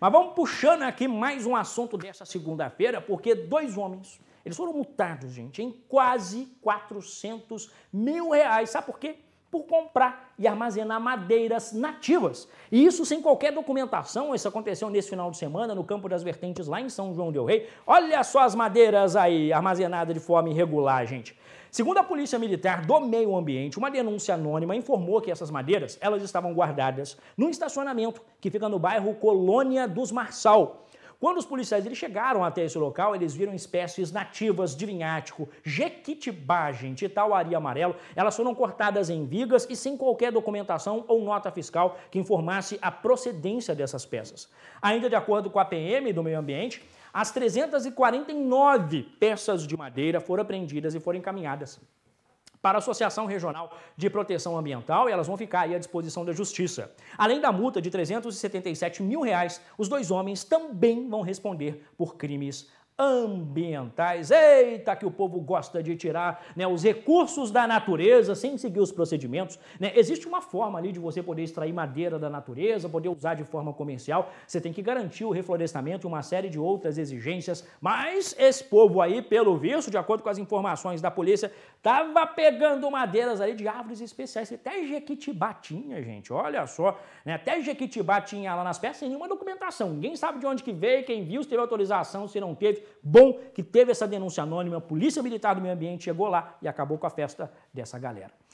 Mas vamos puxando aqui mais um assunto dessa segunda-feira, porque dois homens, eles foram multados, gente, em quase 400 mil reais. Sabe por quê? por comprar e armazenar madeiras nativas. E isso sem qualquer documentação. Isso aconteceu nesse final de semana no Campo das Vertentes, lá em São João Del Rei. Olha só as madeiras aí, armazenadas de forma irregular, gente. Segundo a Polícia Militar do Meio Ambiente, uma denúncia anônima informou que essas madeiras elas estavam guardadas num estacionamento que fica no bairro Colônia dos Marçal. Quando os policiais eles chegaram até esse local, eles viram espécies nativas de vinhático, jequitibagem, titauari amarelo. Elas foram cortadas em vigas e sem qualquer documentação ou nota fiscal que informasse a procedência dessas peças. Ainda de acordo com a PM do Meio Ambiente, as 349 peças de madeira foram apreendidas e foram encaminhadas para a Associação Regional de Proteção Ambiental e elas vão ficar à disposição da Justiça. Além da multa de 377 mil reais, os dois homens também vão responder por crimes ambientais. Eita, que o povo gosta de tirar né, os recursos da natureza sem seguir os procedimentos. Né? Existe uma forma ali de você poder extrair madeira da natureza, poder usar de forma comercial. Você tem que garantir o reflorestamento e uma série de outras exigências. Mas esse povo aí, pelo visto, de acordo com as informações da polícia, estava pegando madeiras ali de árvores especiais. Até Jequitibá tinha, gente. Olha só. Né? Até Jequitibá tinha lá nas peças sem nenhuma documentação. Ninguém sabe de onde que veio, quem viu, se teve autorização, se não teve bom que teve essa denúncia anônima, a Polícia Militar do Meio Ambiente chegou lá e acabou com a festa dessa galera.